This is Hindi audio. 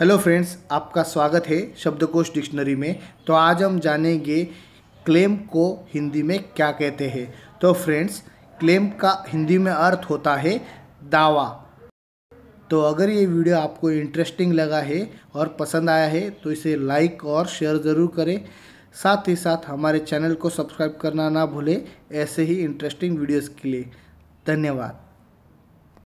हेलो फ्रेंड्स आपका स्वागत है शब्दकोश डिक्शनरी में तो आज हम जानेंगे क्लेम को हिंदी में क्या कहते हैं तो फ्रेंड्स क्लेम का हिंदी में अर्थ होता है दावा तो अगर ये वीडियो आपको इंटरेस्टिंग लगा है और पसंद आया है तो इसे लाइक और शेयर ज़रूर करें साथ ही साथ हमारे चैनल को सब्सक्राइब करना ना भूलें ऐसे ही इंटरेस्टिंग वीडियोज़ के लिए धन्यवाद